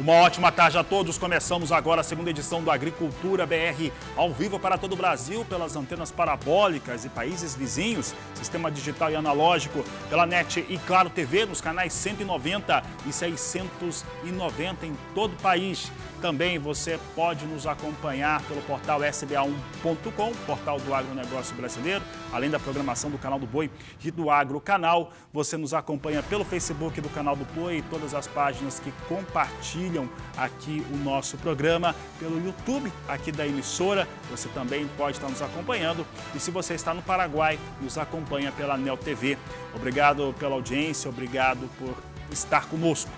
Uma ótima tarde a todos. Começamos agora a segunda edição do Agricultura BR ao vivo para todo o Brasil, pelas antenas parabólicas e países vizinhos, sistema digital e analógico, pela NET e Claro TV, nos canais 190 e 690 em todo o país. Também você pode nos acompanhar pelo portal sba1.com, portal do agronegócio brasileiro, além da programação do canal do Boi e do Agro Canal. Você nos acompanha pelo Facebook do canal do Boi e todas as páginas que compartilham compartilham aqui o nosso programa pelo YouTube aqui da emissora. Você também pode estar nos acompanhando. E se você está no Paraguai, nos acompanha pela Nel TV. Obrigado pela audiência, obrigado por estar conosco.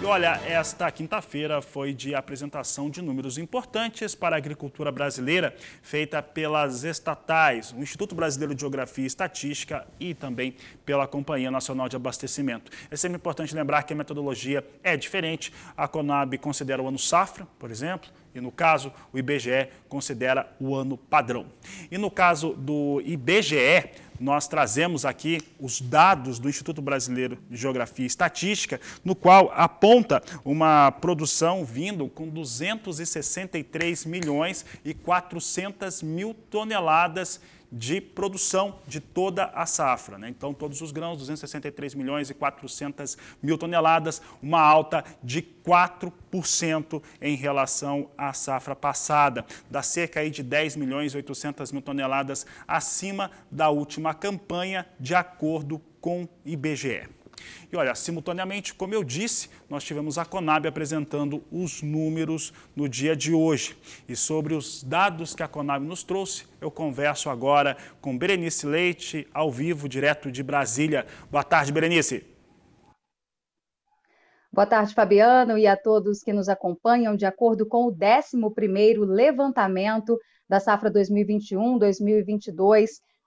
E olha, esta quinta-feira foi de apresentação de números importantes para a agricultura brasileira, feita pelas estatais, o Instituto Brasileiro de Geografia e Estatística e também pela Companhia Nacional de Abastecimento. É sempre importante lembrar que a metodologia é diferente. A Conab considera o ano safra, por exemplo, e no caso, o IBGE considera o ano padrão. E no caso do IBGE, nós trazemos aqui os dados do Instituto Brasileiro de Geografia e Estatística, no qual aponta uma produção vindo com 263 milhões e 400 mil toneladas de de produção de toda a safra. Né? Então, todos os grãos, 263 milhões e 400 mil toneladas, uma alta de 4% em relação à safra passada. Dá cerca aí de 10 milhões e 800 mil toneladas acima da última campanha, de acordo com IBGE. E olha, simultaneamente, como eu disse, nós tivemos a Conab apresentando os números no dia de hoje. E sobre os dados que a Conab nos trouxe, eu converso agora com Berenice Leite, ao vivo, direto de Brasília. Boa tarde, Berenice. Boa tarde, Fabiano, e a todos que nos acompanham. De acordo com o 11º levantamento da safra 2021-2022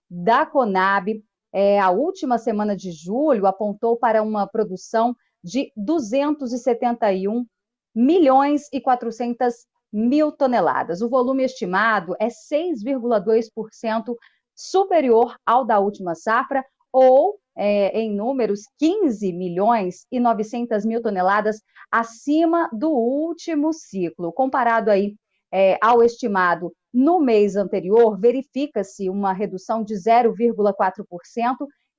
da Conab, é, a última semana de julho apontou para uma produção de 271 milhões e 400 mil toneladas. O volume estimado é 6,2% superior ao da última safra, ou, é, em números, 15 milhões e 900 mil toneladas acima do último ciclo, comparado aí é, ao estimado no mês anterior, verifica-se uma redução de 0,4%,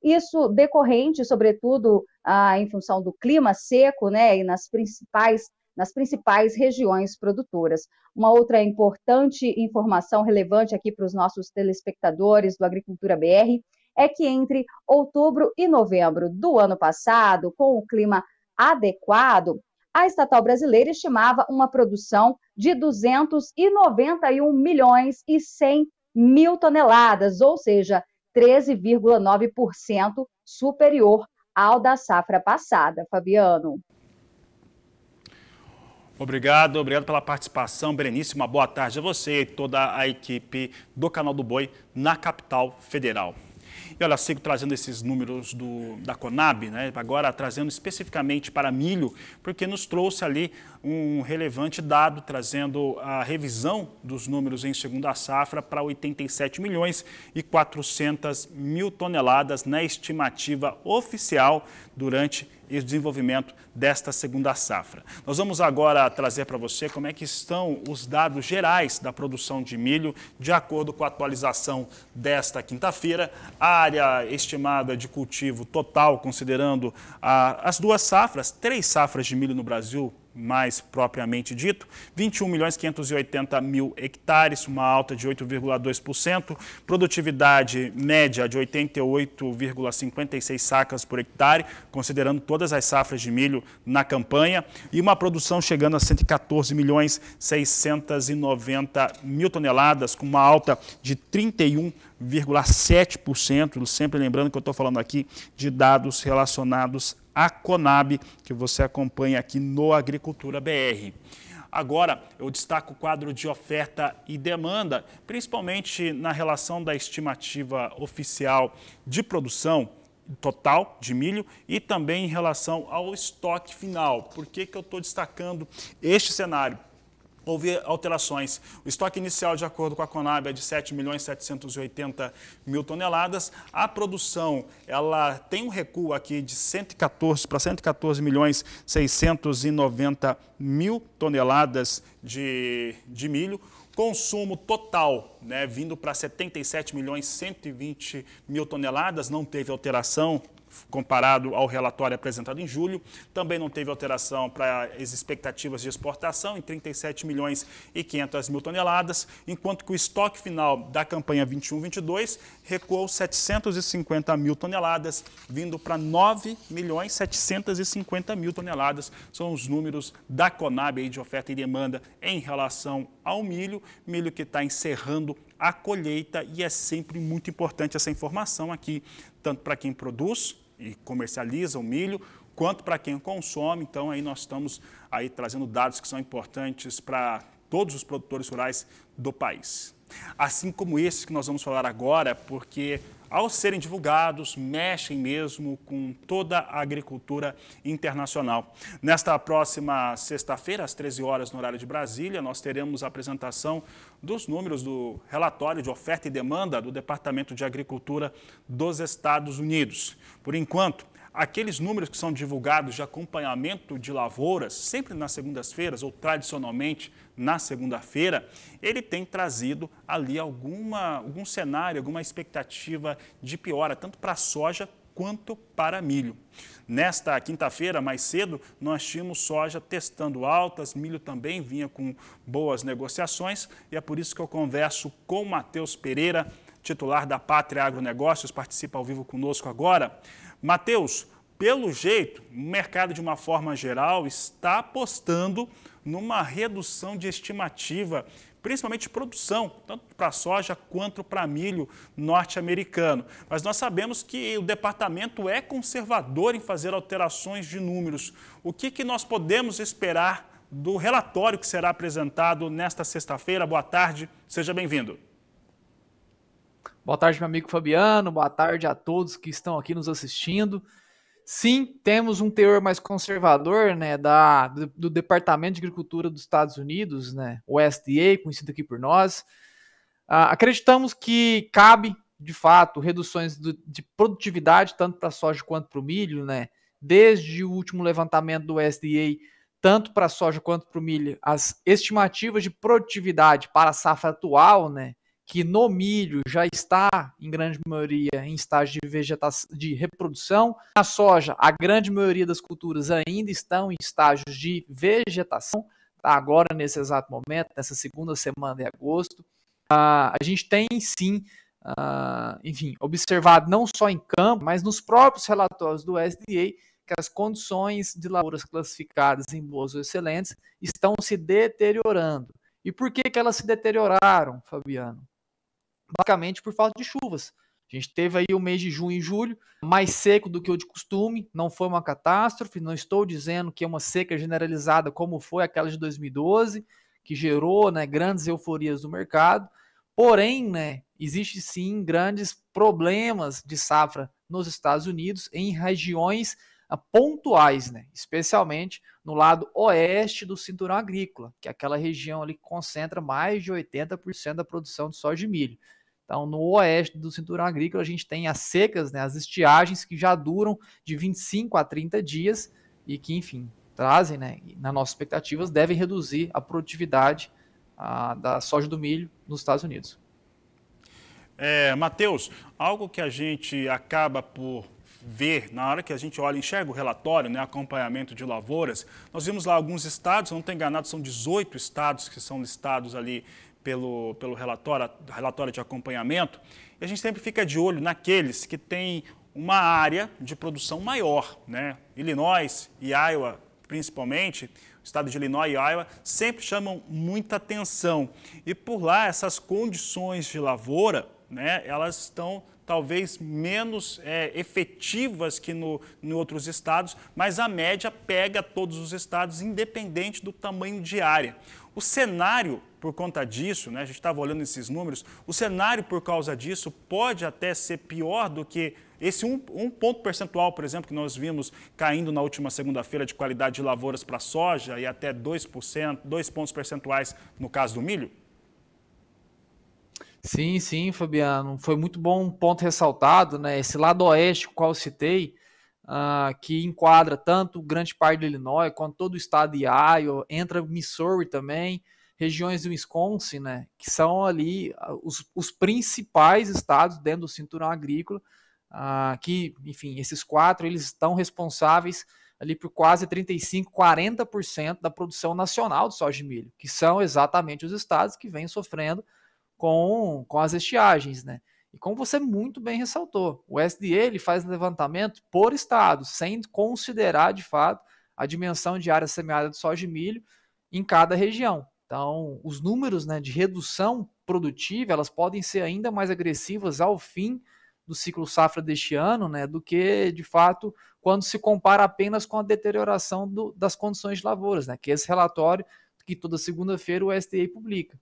isso decorrente, sobretudo, ah, em função do clima seco, né, e nas principais nas principais regiões produtoras. Uma outra importante informação relevante aqui para os nossos telespectadores do Agricultura BR é que entre outubro e novembro do ano passado, com o clima adequado, a estatal brasileira estimava uma produção de 291 milhões e 100 mil toneladas, ou seja, 13,9% superior ao da safra passada, Fabiano. Obrigado, obrigado pela participação, Berenice. Uma boa tarde a você e toda a equipe do Canal do Boi na capital federal. E olha, sigo trazendo esses números do, da Conab, né? agora trazendo especificamente para milho, porque nos trouxe ali um relevante dado, trazendo a revisão dos números em segunda safra para 87 milhões e 400 mil toneladas na estimativa oficial durante e o desenvolvimento desta segunda safra. Nós vamos agora trazer para você como é que estão os dados gerais da produção de milho, de acordo com a atualização desta quinta-feira. A área estimada de cultivo total, considerando as duas safras, três safras de milho no Brasil mais propriamente dito, 21 milhões 580 mil hectares, uma alta de 8,2%, produtividade média de 88,56 sacas por hectare, considerando todas as safras de milho na campanha, e uma produção chegando a 114 milhões 690 mil toneladas, com uma alta de 31 0,7%, sempre lembrando que eu estou falando aqui de dados relacionados a Conab, que você acompanha aqui no Agricultura BR. Agora, eu destaco o quadro de oferta e demanda, principalmente na relação da estimativa oficial de produção total de milho e também em relação ao estoque final. Por que, que eu estou destacando este cenário? houve alterações. O estoque inicial, de acordo com a Conab, é de 7 milhões mil toneladas. A produção, ela tem um recuo aqui de 114 para 114 milhões 690 mil toneladas de, de milho. Consumo total né, vindo para 77 milhões 120 mil toneladas, não teve alteração comparado ao relatório apresentado em julho. Também não teve alteração para as expectativas de exportação em 37 milhões e 500 mil toneladas, enquanto que o estoque final da campanha 21/22 recuou 750 mil toneladas, vindo para 9 milhões 750 mil toneladas. São os números da Conab de oferta e demanda em relação ao milho, milho que está encerrando chegando colheita e é sempre muito importante essa informação aqui, tanto para quem produz e comercializa o milho, quanto para quem consome. Então aí nós estamos aí trazendo dados que são importantes para todos os produtores rurais do país. Assim como esse que nós vamos falar agora, porque ao serem divulgados, mexem mesmo com toda a agricultura internacional. Nesta próxima sexta-feira, às 13 horas, no horário de Brasília, nós teremos a apresentação dos números do relatório de oferta e demanda do Departamento de Agricultura dos Estados Unidos. Por enquanto, Aqueles números que são divulgados de acompanhamento de lavouras, sempre nas segundas-feiras ou tradicionalmente na segunda-feira, ele tem trazido ali alguma, algum cenário, alguma expectativa de piora, tanto para a soja quanto para milho. Nesta quinta-feira, mais cedo, nós tínhamos soja testando altas, milho também vinha com boas negociações e é por isso que eu converso com Matheus Pereira, titular da Pátria Agronegócios, participa ao vivo conosco agora. Mateus, pelo jeito, o mercado, de uma forma geral, está apostando numa redução de estimativa, principalmente de produção, tanto para soja quanto para milho norte-americano. Mas nós sabemos que o departamento é conservador em fazer alterações de números. O que, que nós podemos esperar do relatório que será apresentado nesta sexta-feira? Boa tarde, seja bem-vindo. Boa tarde, meu amigo Fabiano. Boa tarde a todos que estão aqui nos assistindo. Sim, temos um teor mais conservador, né, da, do, do Departamento de Agricultura dos Estados Unidos, né, o USDA, conhecido aqui por nós. Ah, acreditamos que cabe, de fato, reduções do, de produtividade, tanto para soja quanto para o milho, né, desde o último levantamento do USDA, tanto para soja quanto para o milho, as estimativas de produtividade para a safra atual, né, que no milho já está, em grande maioria, em estágio de, vegetação, de reprodução. Na soja, a grande maioria das culturas ainda estão em estágios de vegetação, tá? agora nesse exato momento, nessa segunda semana de agosto. Uh, a gente tem sim, uh, enfim, observado não só em campo, mas nos próprios relatórios do SDA, que as condições de lavouras classificadas em boas ou excelentes estão se deteriorando. E por que, que elas se deterioraram, Fabiano? basicamente por falta de chuvas. A gente teve aí o mês de junho e julho, mais seco do que o de costume, não foi uma catástrofe, não estou dizendo que é uma seca generalizada como foi aquela de 2012, que gerou né, grandes euforias no mercado, porém, né, existe sim grandes problemas de safra nos Estados Unidos em regiões ah, pontuais, né? especialmente no lado oeste do cinturão agrícola, que é aquela região ali que concentra mais de 80% da produção de soja e milho. Então, no oeste do cinturão agrícola, a gente tem as secas, né, as estiagens que já duram de 25 a 30 dias e que, enfim, trazem, né, nas nossas expectativas, devem reduzir a produtividade a, da soja do milho nos Estados Unidos. É, Matheus, algo que a gente acaba por ver na hora que a gente olha, enxerga o relatório, né, acompanhamento de lavouras, nós vimos lá alguns estados, não estou enganado, são 18 estados que são listados ali pelo, pelo relatório, relatório de acompanhamento, e a gente sempre fica de olho naqueles que têm uma área de produção maior. Né? Illinois e Iowa, principalmente, o estado de Illinois e Iowa, sempre chamam muita atenção. E por lá, essas condições de lavoura, né, elas estão talvez menos é, efetivas que no, em outros estados, mas a média pega todos os estados, independente do tamanho de área. O cenário por conta disso, né, a gente estava olhando esses números, o cenário por causa disso pode até ser pior do que esse um, um ponto percentual, por exemplo, que nós vimos caindo na última segunda-feira de qualidade de lavouras para soja e até 2%, dois pontos percentuais no caso do milho? Sim, sim, Fabiano. Foi muito bom um ponto ressaltado, né? Esse lado oeste, qual eu citei, uh, que enquadra tanto grande parte do Illinois quanto todo o estado de Iowa, entra Missouri também regiões do Wisconsin, né, que são ali ah, os, os principais estados dentro do cinturão agrícola, ah, que, enfim, esses quatro, eles estão responsáveis ali por quase 35, 40% da produção nacional de soja de milho, que são exatamente os estados que vêm sofrendo com, com as estiagens, né? E como você muito bem ressaltou, o SDA ele faz levantamento por estado, sem considerar de fato a dimensão de área semeada de soja de milho em cada região. Então, os números né, de redução produtiva elas podem ser ainda mais agressivas ao fim do ciclo safra deste ano, né, do que de fato quando se compara apenas com a deterioração do, das condições de lavouras, né, que é esse relatório que toda segunda-feira o STI publica.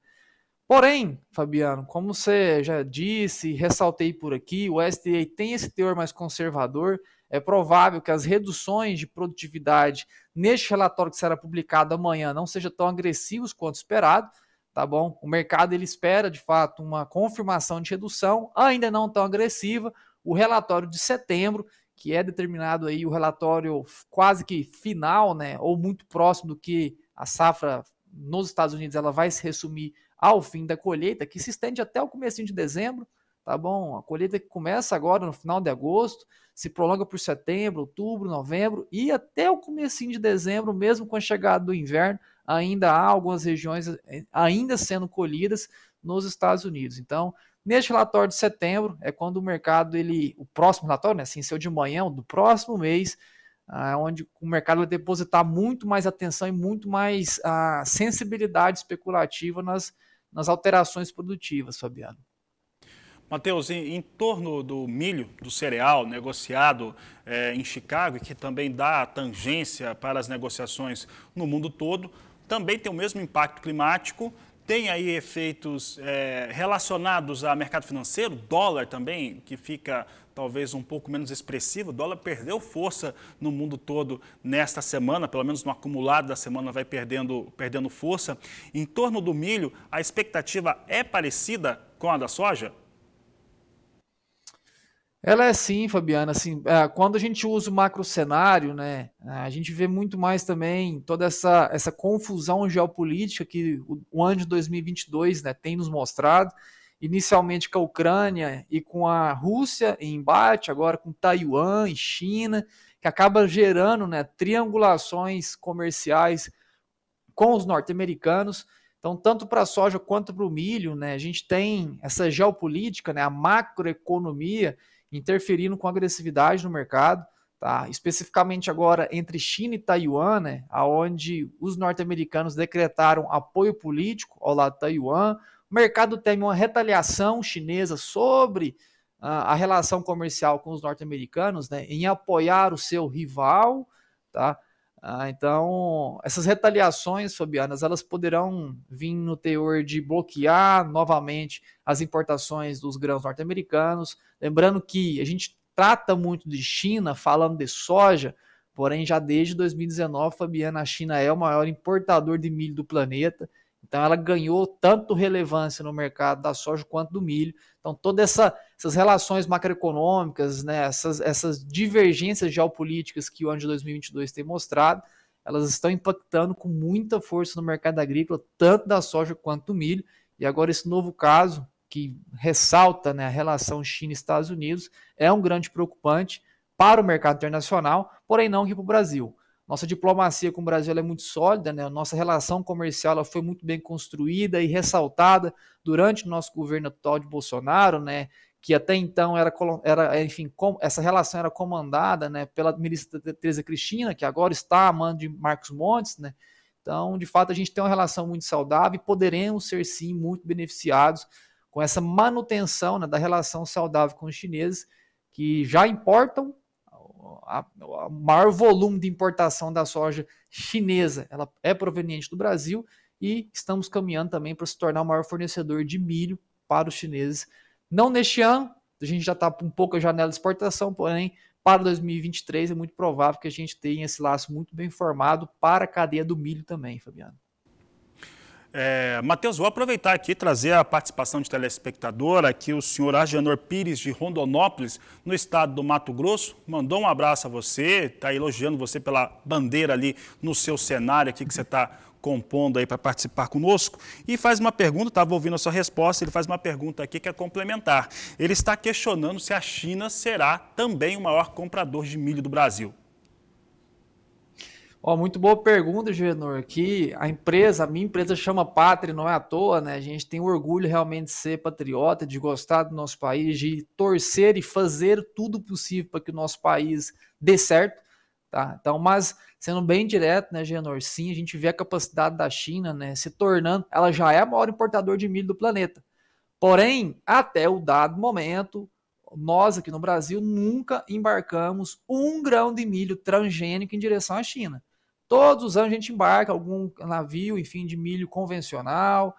Porém, Fabiano, como você já disse, ressaltei por aqui, o STI tem esse teor mais conservador, é provável que as reduções de produtividade neste relatório que será publicado amanhã não sejam tão agressivos quanto esperado, tá bom? O mercado ele espera de fato uma confirmação de redução, ainda não tão agressiva. O relatório de setembro, que é determinado aí o relatório quase que final, né, ou muito próximo do que a safra nos Estados Unidos ela vai se resumir ao fim da colheita, que se estende até o começo de dezembro tá bom? A colheita que começa agora no final de agosto, se prolonga por setembro, outubro, novembro e até o comecinho de dezembro, mesmo com a chegada do inverno, ainda há algumas regiões eh, ainda sendo colhidas nos Estados Unidos. Então, neste relatório de setembro é quando o mercado ele, o próximo relatório, né, assim, seu de manhã do próximo mês, ah, é onde o mercado vai depositar muito mais atenção e muito mais a ah, sensibilidade especulativa nas, nas alterações produtivas, Fabiano. Matheus, em, em, torno do milho, do cereal negociado é, em Chicago e que também dá tangência para as negociações no mundo todo, também tem o mesmo impacto climático, tem aí efeitos é, relacionados ao mercado financeiro, dólar também, que fica talvez um pouco menos expressivo. O dólar perdeu força no mundo todo nesta semana, pelo menos no acumulado da semana vai perdendo, perdendo força. Em torno do milho, a expectativa é parecida com a da soja? Ela é sim, Fabiana, assim, é, quando a gente usa o macro cenário, né, a gente vê muito mais também toda essa, essa confusão geopolítica que o, o ano de 2022, né, tem nos mostrado, inicialmente com a Ucrânia e com a Rússia em embate, agora com Taiwan e China, que acaba gerando, né, triangulações comerciais com os norte-americanos, então, tanto para a soja quanto para o milho, né, a gente tem essa geopolítica, né, a macroeconomia, interferindo com agressividade no mercado, tá? especificamente agora entre China e Taiwan, né? onde os norte-americanos decretaram apoio político ao lado de Taiwan. O mercado teme uma retaliação chinesa sobre uh, a relação comercial com os norte-americanos né? em apoiar o seu rival. Tá? Ah, então, essas retaliações, Fabianas, elas poderão vir no teor de bloquear novamente as importações dos grãos norte-americanos. Lembrando que a gente trata muito de China, falando de soja, porém já desde 2019, Fabiana, a China é o maior importador de milho do planeta. Então ela ganhou tanto relevância no mercado da soja quanto do milho. Então todas essa, essas relações macroeconômicas, né, essas, essas divergências geopolíticas que o ano de 2022 tem mostrado, elas estão impactando com muita força no mercado agrícola, tanto da soja quanto do milho. E agora esse novo caso que ressalta né, a relação China-Estados Unidos é um grande preocupante para o mercado internacional, porém não aqui para o Brasil. Nossa diplomacia com o Brasil é muito sólida, né? Nossa relação comercial ela foi muito bem construída e ressaltada durante o nosso governo atual de Bolsonaro, né? Que até então era, era enfim, com, essa relação era comandada, né? Pela ministra Teresa Cristina, que agora está a mando de Marcos Montes, né? Então, de fato, a gente tem uma relação muito saudável e poderemos ser sim muito beneficiados com essa manutenção né, da relação saudável com os chineses que já importam o maior volume de importação da soja chinesa. Ela é proveniente do Brasil e estamos caminhando também para se tornar o maior fornecedor de milho para os chineses. Não neste ano, a gente já está com um pouca janela de exportação, porém, para 2023 é muito provável que a gente tenha esse laço muito bem formado para a cadeia do milho também, Fabiano. É, Matheus, vou aproveitar aqui trazer a participação de telespectador aqui, o senhor Agenor Pires, de Rondonópolis, no estado do Mato Grosso, mandou um abraço a você, está elogiando você pela bandeira ali no seu cenário aqui que você está compondo aí para participar conosco, e faz uma pergunta, estava ouvindo a sua resposta, ele faz uma pergunta aqui que é complementar. Ele está questionando se a China será também o maior comprador de milho do Brasil. Ó, muito boa pergunta, Genor. Que a empresa, a minha empresa chama Pátria, não é à toa, né? A gente tem orgulho realmente de ser patriota, de gostar do nosso país, de torcer e fazer tudo possível para que o nosso país dê certo, tá? Então, mas sendo bem direto, né, Genor? Sim, a gente vê a capacidade da China, né, se tornando, ela já é a maior importador de milho do planeta. Porém, até o dado momento, nós aqui no Brasil nunca embarcamos um grão de milho transgênico em direção à China. Todos os anos a gente embarca algum navio, enfim, de milho convencional,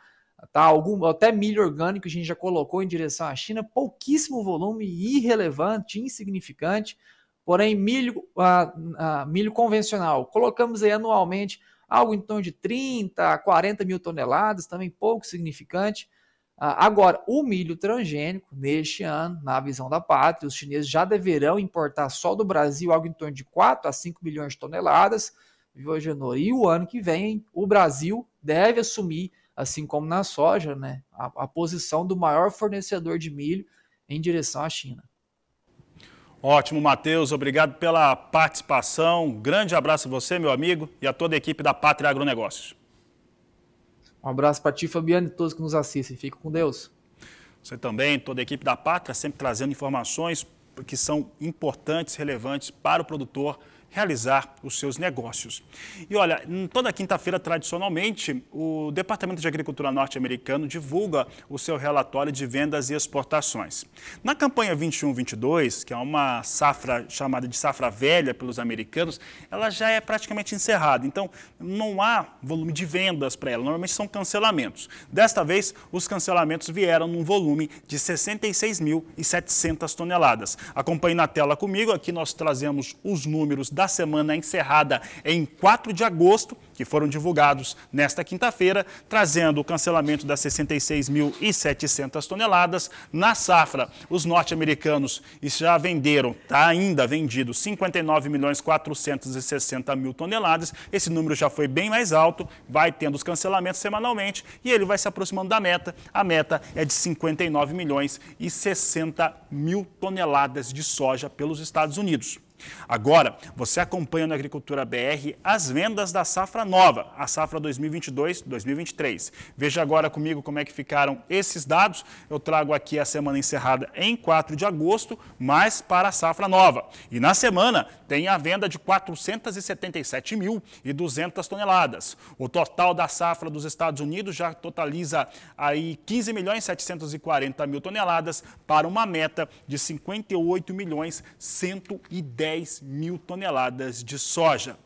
tá? Algum, até milho orgânico a gente já colocou em direção à China, pouquíssimo volume, irrelevante, insignificante. Porém, milho, ah, milho convencional, colocamos aí anualmente algo em torno de 30 a 40 mil toneladas, também pouco significante. Ah, agora, o milho transgênico, neste ano, na visão da pátria, os chineses já deverão importar só do Brasil algo em torno de 4 a 5 milhões de toneladas Vivagenor. E o ano que vem, o Brasil deve assumir, assim como na soja, né, a, a posição do maior fornecedor de milho em direção à China. Ótimo, Matheus. Obrigado pela participação. Um grande abraço a você, meu amigo, e a toda a equipe da Pátria Agronegócios. Um abraço para ti, Fabiano, e todos que nos assistem. Fique com Deus. Você também, toda a equipe da Pátria, sempre trazendo informações que são importantes, relevantes para o produtor realizar os seus negócios. E olha, toda quinta-feira, tradicionalmente, o Departamento de Agricultura norte-americano divulga o seu relatório de vendas e exportações. Na campanha 21-22, que é uma safra chamada de safra velha pelos americanos, ela já é praticamente encerrada, então não há volume de vendas para ela, normalmente são cancelamentos. Desta vez, os cancelamentos vieram num volume de 66.700 toneladas. Acompanhe na tela comigo, aqui nós trazemos os números da da semana encerrada em 4 de agosto, que foram divulgados nesta quinta-feira, trazendo o cancelamento das 66.700 toneladas. Na safra, os norte-americanos já venderam, está ainda vendido, 59.460.000 milhões mil toneladas. Esse número já foi bem mais alto, vai tendo os cancelamentos semanalmente e ele vai se aproximando da meta. A meta é de 59 milhões e 60 mil toneladas de soja pelos Estados Unidos. Agora, você acompanha na Agricultura BR as vendas da safra nova, a safra 2022-2023. Veja agora comigo como é que ficaram esses dados. Eu trago aqui a semana encerrada em 4 de agosto, mas para a safra nova. E na semana tem a venda de 477.200 toneladas. O total da safra dos Estados Unidos já totaliza aí 15 milhões 740 mil toneladas para uma meta de 58 milhões 110 10 mil toneladas de soja.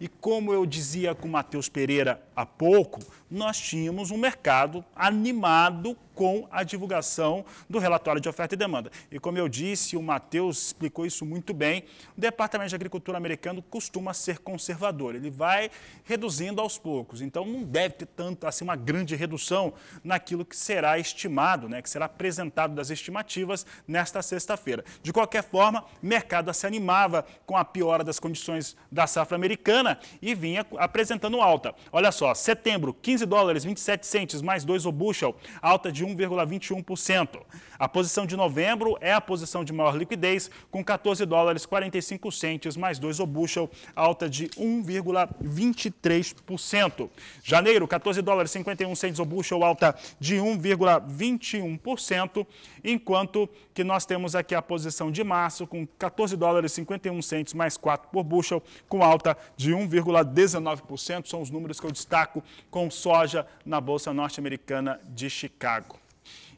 E como eu dizia com o Matheus Pereira há pouco, nós tínhamos um mercado animado com a divulgação do relatório de oferta e demanda. E como eu disse, o Matheus explicou isso muito bem, o Departamento de Agricultura americano costuma ser conservador, ele vai reduzindo aos poucos. Então não deve ter tanto assim uma grande redução naquilo que será estimado, né, que será apresentado das estimativas nesta sexta-feira. De qualquer forma, o mercado se animava com a piora das condições da safra americana e vinha apresentando alta. Olha só, setembro, 15 dólares 27 centes mais 2 o bushel, alta de 1 1,21%. A posição de novembro é a posição de maior liquidez, com 14 dólares 45 centes mais 2 o alta de 1,23%. Janeiro, 14 dólares 51 centes o alta de 1,21%, enquanto que nós temos aqui a posição de março com 14 dólares 51 centes mais 4 por bushel, com alta de 1,19%. São os números que eu destaco com soja na Bolsa Norte-Americana de Chicago.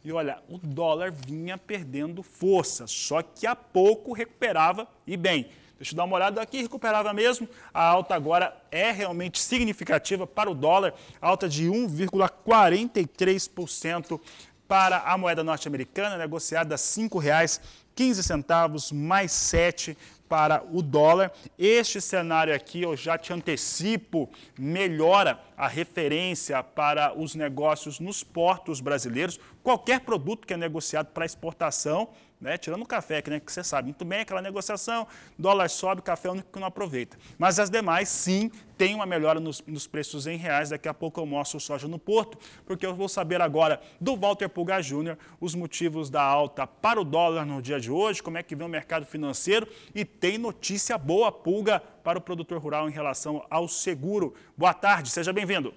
E olha, o dólar vinha perdendo força, só que a pouco recuperava e bem. Deixa eu dar uma olhada aqui, recuperava mesmo. A alta agora é realmente significativa para o dólar, alta de 1,43% para a moeda norte-americana, negociada a R$ 5,15 mais 7 para o dólar. Este cenário aqui, eu já te antecipo, melhora a referência para os negócios nos portos brasileiros. Qualquer produto que é negociado para exportação né? tirando o café, que, né, que você sabe muito bem, aquela negociação, dólar sobe, café é o único que não aproveita. Mas as demais, sim, tem uma melhora nos, nos, preços em reais. Daqui a pouco eu mostro o soja no Porto, porque eu vou saber agora do Walter Pulgar Júnior os motivos da alta para o dólar no dia de hoje, como é que vem o mercado financeiro e tem notícia boa, Pulga, para o produtor rural em relação ao seguro. Boa tarde, seja bem-vindo.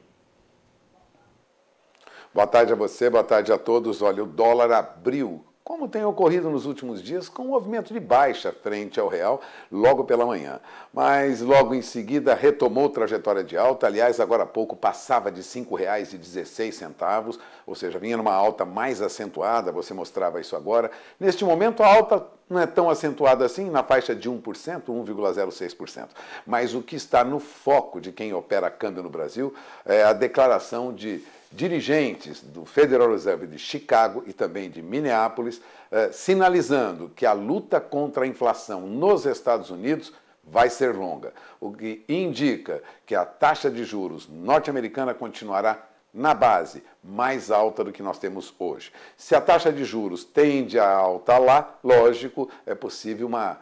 Boa tarde a você, boa tarde a todos. Olha, o dólar abriu como tem ocorrido nos últimos dias, com um movimento de baixa frente ao real logo pela manhã. Mas logo em seguida retomou trajetória de alta, aliás, agora há pouco passava de R$ 5,16, ou seja, vinha numa alta mais acentuada, você mostrava isso agora. Neste momento, a alta não é tão acentuada assim, na faixa de 1%, 1,06%. Mas o que está no foco de quem opera câmbio no Brasil é a declaração de dirigentes do Federal Reserve de Chicago e também de Minneapolis, eh, sinalizando que a luta contra a inflação nos Estados Unidos vai ser longa, o que indica que a taxa de juros norte-americana continuará na base, mais alta do que nós temos hoje. Se a taxa de juros tende a alta lá, lógico, é possível uma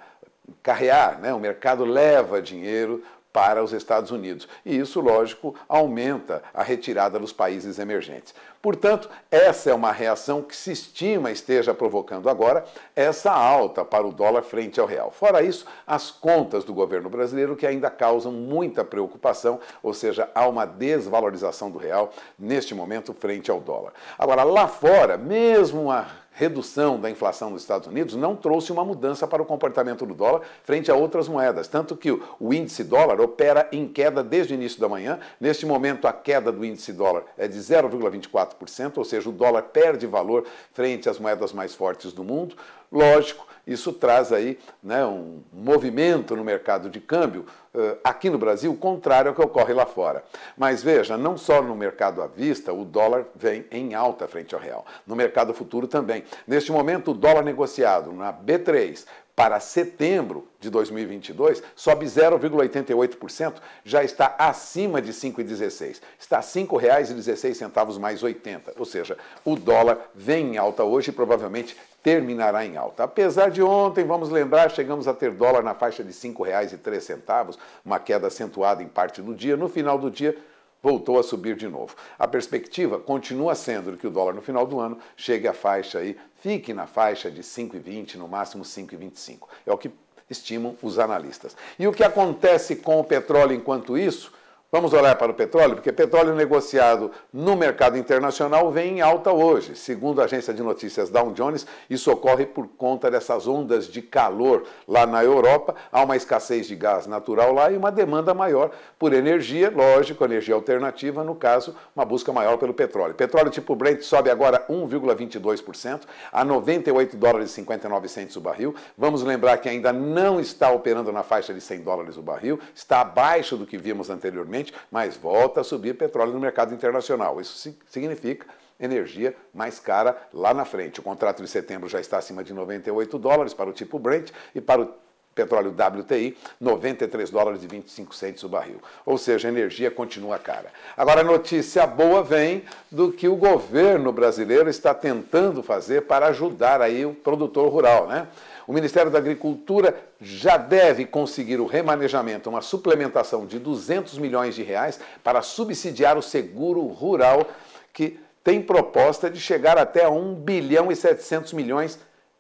carrear, né? o mercado leva dinheiro para os Estados Unidos. E isso, lógico, aumenta a retirada dos países emergentes. Portanto, essa é uma reação que se estima esteja provocando agora essa alta para o dólar frente ao real. Fora isso, as contas do governo brasileiro que ainda causam muita preocupação, ou seja, há uma desvalorização do real neste momento frente ao dólar. Agora, lá fora, mesmo a redução da inflação nos Estados Unidos não trouxe uma mudança para o comportamento do dólar frente a outras moedas, tanto que o índice dólar opera em queda desde o início da manhã. Neste momento, a queda do índice dólar é de 0,24%, ou seja, o dólar perde valor frente às moedas mais fortes do mundo. Lógico, isso traz aí né, um movimento no mercado de câmbio, eh, aqui no Brasil, contrário ao é que ocorre lá fora. Mas veja, não só no mercado à vista, o dólar vem em alta frente ao real. No mercado futuro também. Neste momento, o dólar negociado na B3 para setembro de 2022 sobe 0,88%, já está acima de 5,16. Está R$ 5,16 mais 80. Ou seja, o dólar vem em alta hoje e provavelmente terminará em alta. Apesar de ontem, vamos lembrar, chegamos a ter dólar na faixa de R$ 5,03, uma queda acentuada em parte do dia. No final do dia, voltou a subir de novo. A perspectiva continua sendo que o dólar no final do ano chegue à faixa aí, fique na faixa de 5,20, no máximo 5,25. É o que estimam os analistas. E o que acontece com o petróleo enquanto isso? Vamos olhar para o petróleo, porque petróleo negociado no mercado internacional vem em alta hoje. Segundo a agência de notícias Dow Jones, isso ocorre por conta dessas ondas de calor lá na Europa. Há uma escassez de gás natural lá e uma demanda maior por energia, lógico, energia alternativa, no caso, uma busca maior pelo petróleo. Petróleo tipo Brent sobe agora 1,22% a 98 dólares e 59 centos o barril. Vamos lembrar que ainda não está operando na faixa de 100 dólares o barril, está abaixo do que vimos anteriormente novamente, mas volta a subir petróleo no mercado internacional. Isso significa energia mais cara lá na frente. O contrato de setembro já está acima de 98 dólares para o tipo Brent e para o petróleo WTI, 93 dólares e 25 centos o barril. Ou seja, a energia continua cara. Agora, a notícia boa vem do que o governo brasileiro está tentando fazer para ajudar aí o produtor rural, né? O Ministério da Agricultura já deve conseguir o remanejamento, uma suplementação de 200 milhões de reais para subsidiar o seguro rural que tem proposta de chegar até a 1 bilhão e 700 milhões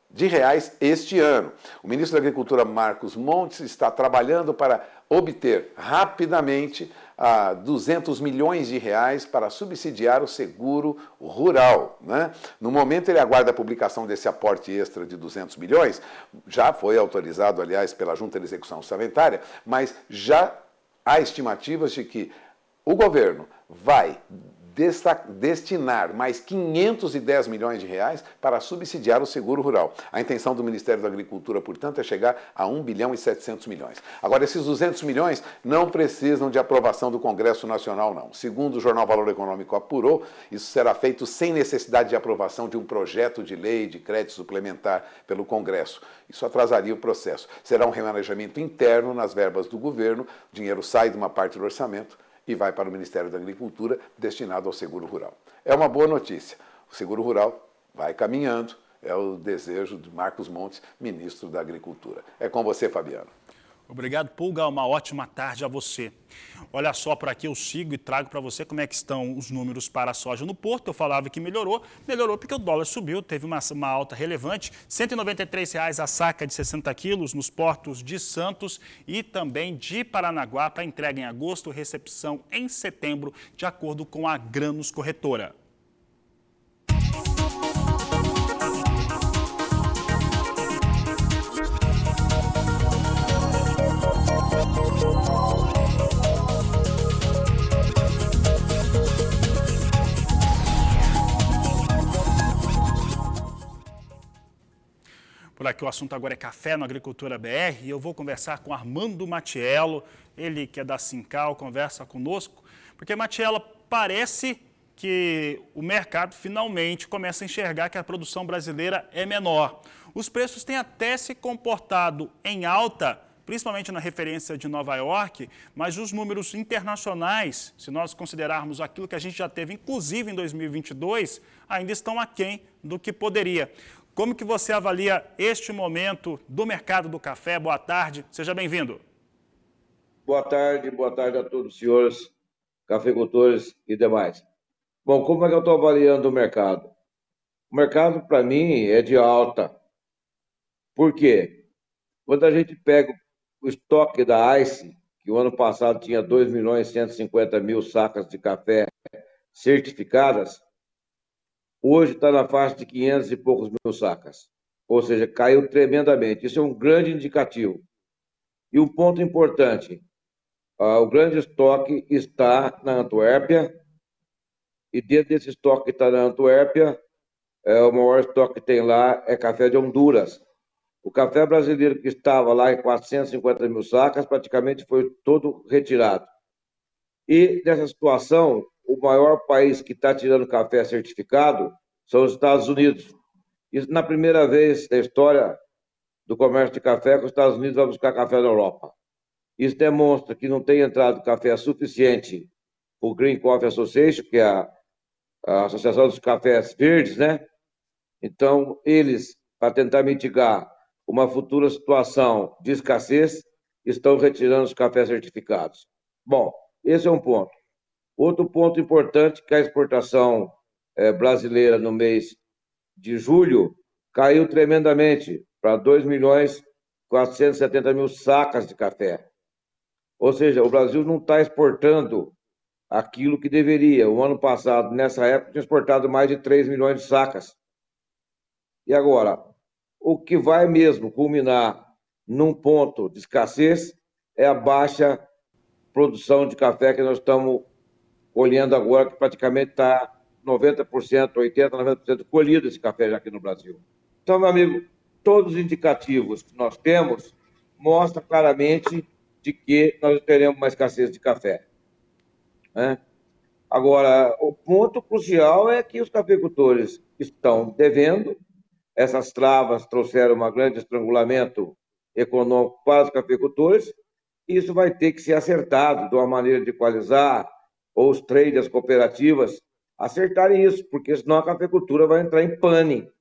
de reais este ano. O ministro da Agricultura Marcos Montes está trabalhando para obter rapidamente a 200 milhões de reais para subsidiar o seguro rural. Né? No momento, ele aguarda a publicação desse aporte extra de 200 milhões, já foi autorizado, aliás, pela Junta de Execução Orçamentária, mas já há estimativas de que o governo vai destinar mais 510 milhões de reais para subsidiar o seguro rural. A intenção do Ministério da Agricultura, portanto, é chegar a 1 bilhão e 700 milhões. Agora, esses 200 milhões não precisam de aprovação do Congresso Nacional, não. Segundo o jornal Valor Econômico apurou, isso será feito sem necessidade de aprovação de um projeto de lei de crédito suplementar pelo Congresso. Isso atrasaria o processo. Será um remanejamento interno nas verbas do governo, o dinheiro sai de uma parte do orçamento e vai para o Ministério da Agricultura, destinado ao seguro rural. É uma boa notícia. O seguro rural vai caminhando, é o desejo de Marcos Montes, ministro da Agricultura. É com você, Fabiano. Obrigado, Pulga. Uma ótima tarde a você. Olha só, por aqui eu sigo e trago para você como é que estão os números para a soja no Porto. Eu falava que melhorou. Melhorou porque o dólar subiu, teve uma, uma alta relevante. R$ 193,00 a saca de 60 quilos nos portos de Santos e também de Paranaguá para entrega em agosto, recepção em setembro, de acordo com a Granos Corretora. Por aqui o assunto agora é café no Agricultura BR e eu vou conversar com Armando Matiello, ele que é da Sincal, conversa conosco, porque Matiello parece que o mercado finalmente começa a enxergar que a produção brasileira é menor. Os preços têm até se comportado em alta, principalmente na referência de Nova York, mas os números internacionais, se nós considerarmos aquilo que a gente já teve, inclusive em 2022, ainda estão aquém do que poderia. Como que você avalia este momento do mercado do café? Boa tarde, seja bem-vindo. Boa tarde, boa tarde a todos os senhores cafeicultores e demais. Bom, como é que eu estou avaliando o mercado? O mercado, para mim, é de alta. Por quê? Quando a gente pega o estoque da ICE, que o ano passado tinha 2 milhões e 150 mil sacas de café certificadas, Hoje está na faixa de 500 e poucos mil sacas. Ou seja, caiu tremendamente. Isso é um grande indicativo. E um ponto importante: ah, o grande estoque está na Antuérpia. E dentro desse estoque que está na Antuérpia, é, o maior estoque que tem lá é café de Honduras. O café brasileiro que estava lá em 450 mil sacas praticamente foi todo retirado. E nessa situação, o maior país que está tirando café certificado são os Estados Unidos. Isso na primeira vez da história do comércio de café que os Estados Unidos vão buscar café na Europa. Isso demonstra que não tem entrado café suficiente para o Green Coffee Association, que é a, a Associação dos Cafés Verdes, né? Então, eles, para tentar mitigar uma futura situação de escassez, estão retirando os cafés certificados. Bom, esse é um ponto. Outro ponto importante que a exportação é, brasileira no mês de julho caiu tremendamente para 2 milhões 470 mil sacas de café. Ou seja, o Brasil não está exportando aquilo que deveria. O ano passado, nessa época, tinha exportado mais de 3 milhões de sacas. E agora, o que vai mesmo culminar num ponto de escassez é a baixa produção de café que nós estamos colhendo agora que praticamente está 90%, 80%, 90% colhido esse café já aqui no Brasil. Então, meu amigo, todos os indicativos que nós temos mostram claramente de que nós teremos uma escassez de café. Né? Agora, o ponto crucial é que os cafeicultores estão devendo, essas travas trouxeram um grande estrangulamento econômico para os cafeicultores, e isso vai ter que ser acertado de uma maneira de equalizar, ou os traders, cooperativas, acertarem isso, porque senão a cafeicultura vai entrar em pânico.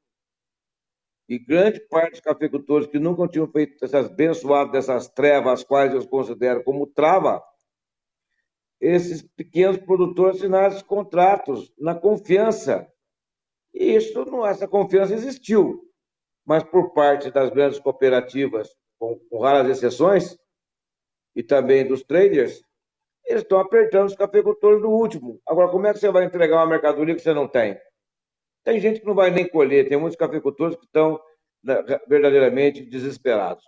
E grande parte dos cafeicultores que nunca tinham feito essas abençoadas dessas trevas, as quais eu considero como trava, esses pequenos produtores assinaram esses contratos na confiança. E isso não, essa confiança existiu. Mas por parte das grandes cooperativas, com, com raras exceções, e também dos traders, eles estão apertando os cafeicultores do último. Agora, como é que você vai entregar uma mercadoria que você não tem? Tem gente que não vai nem colher, tem muitos cafeicultores que estão né, verdadeiramente desesperados.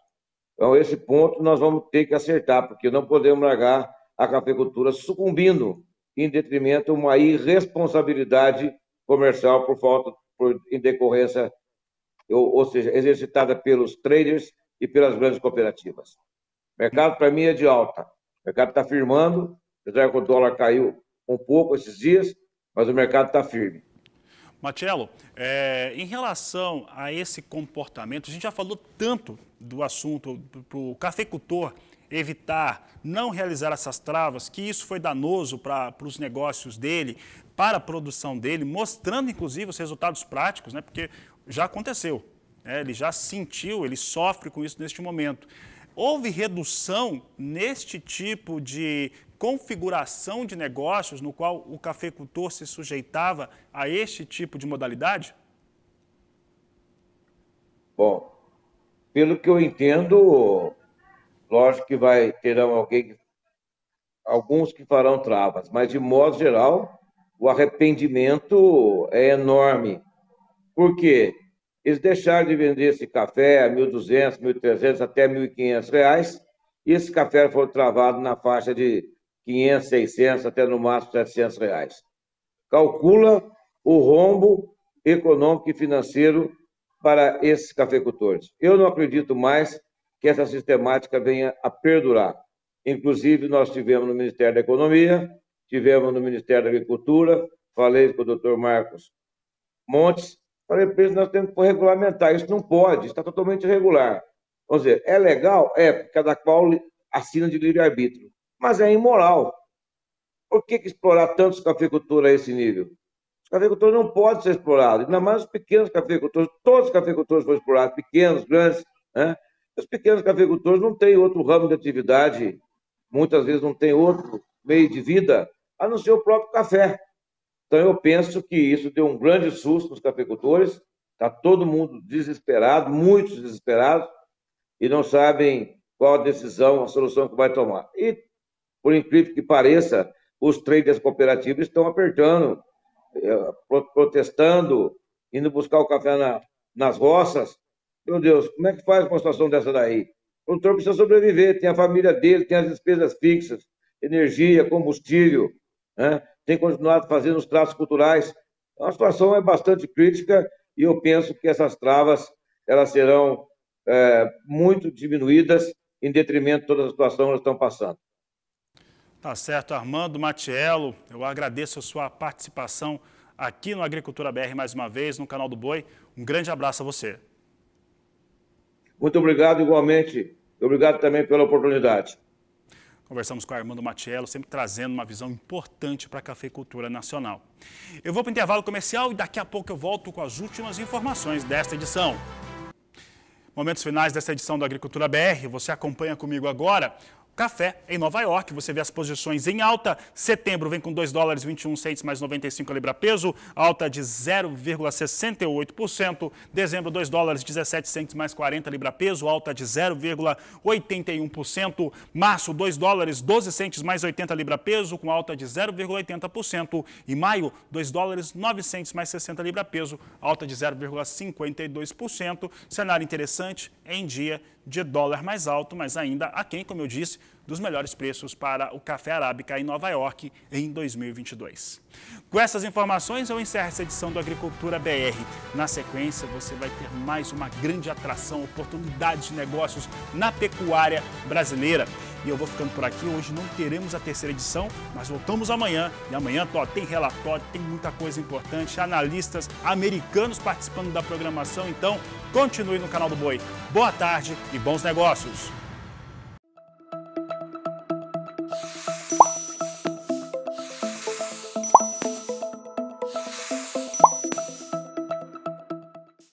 Então, esse ponto nós vamos ter que acertar, porque não podemos largar a cafeicultura sucumbindo em detrimento de uma irresponsabilidade comercial por falta, por, em decorrência, ou, ou seja, exercitada pelos traders e pelas grandes cooperativas. mercado, para mim, é de alta. O mercado está firmando, apesar que o dólar caiu um pouco esses dias, mas o mercado está firme. Marcelo, é, em relação a esse comportamento, a gente já falou tanto do assunto para o cafeicultor evitar, não realizar essas travas, que isso foi danoso para os negócios dele, para a produção dele, mostrando inclusive os resultados práticos, né? porque já aconteceu. Né? Ele já sentiu, ele sofre com isso neste momento. Houve redução neste tipo de configuração de negócios no qual o cafeicultor se sujeitava a este tipo de modalidade? Bom, pelo que eu entendo, lógico que vai terão alguém, alguns que farão travas, mas de modo geral, o arrependimento é enorme. Por quê? Eles deixaram de vender esse café a 1.200, 1.300, até 1.500 reais, e esse café foi travado na faixa de 500, 600, até no máximo 700 reais. Calcula o rombo econômico e financeiro para esses cafeicultores. Eu não acredito mais que essa sistemática venha a perdurar. Inclusive, nós tivemos no Ministério da Economia, tivemos no Ministério da Agricultura, falei com o doutor Marcos Montes, Falei para eles, nós temos que regulamentar, isso não pode, está totalmente irregular. Ou dizer, é legal? É, cada qual assina de livre-arbítrio. Mas é imoral. Por que, que explorar tantos cafeicultores a esse nível? Os cafeicultores não podem ser explorados, ainda mais os pequenos cafeicultores. Todos os cafeicultores foram explorados, pequenos, grandes. Né? Os pequenos cafeicultores não têm outro ramo de atividade, muitas vezes não têm outro meio de vida, a não ser o próprio café. Então, eu penso que isso deu um grande susto nos cafeicultores, está todo mundo desesperado, muitos desesperados, e não sabem qual a decisão, a solução que vai tomar. E, por incrível que pareça, os traders cooperativos estão apertando, eh, protestando, indo buscar o café na, nas roças. Meu Deus, como é que faz uma situação dessa daí? O produtor precisa sobreviver, tem a família dele, tem as despesas fixas, energia, combustível, né? tem continuado fazendo os traços culturais. Então, é a situação é bastante crítica e eu penso que essas travas elas serão é, muito diminuídas em detrimento de toda a situação que nós estamos passando. Tá certo, Armando Matiello, eu agradeço a sua participação aqui no Agricultura BR mais uma vez, no canal do Boi. Um grande abraço a você. Muito obrigado igualmente. Obrigado também pela oportunidade. Conversamos com a Armando Matiello, sempre trazendo uma visão importante para a cafeicultura nacional. Eu vou para o intervalo comercial e daqui a pouco eu volto com as últimas informações desta edição. Momentos finais desta edição do Agricultura BR. Você acompanha comigo agora café em Nova York. Você vê as posições em alta. Setembro vem com 2 dólares 21 centes mais 95 a libra peso, alta de 0,68%. Dezembro 2 dólares 17 centes mais 40 a libra peso, alta de 0,81%. Março 2 dólares 12 centes mais 80 a libra peso, com alta de 0,80%. E maio 2 dólares 9 mais 60 a libra peso, alta de 0,52%. Cenário interessante em dia de dólar mais alto, mas ainda aquém, como eu disse, dos melhores preços para o café arábica em Nova York em 2022. Com essas informações, eu encerro essa edição do Agricultura BR. Na sequência, você vai ter mais uma grande atração, oportunidades de negócios na pecuária brasileira. E eu vou ficando por aqui. Hoje não teremos a terceira edição, mas voltamos amanhã. E amanhã ó, tem relatório, tem muita coisa importante, analistas americanos participando da programação. Então, continue no canal do Boi. Boa tarde e bons negócios!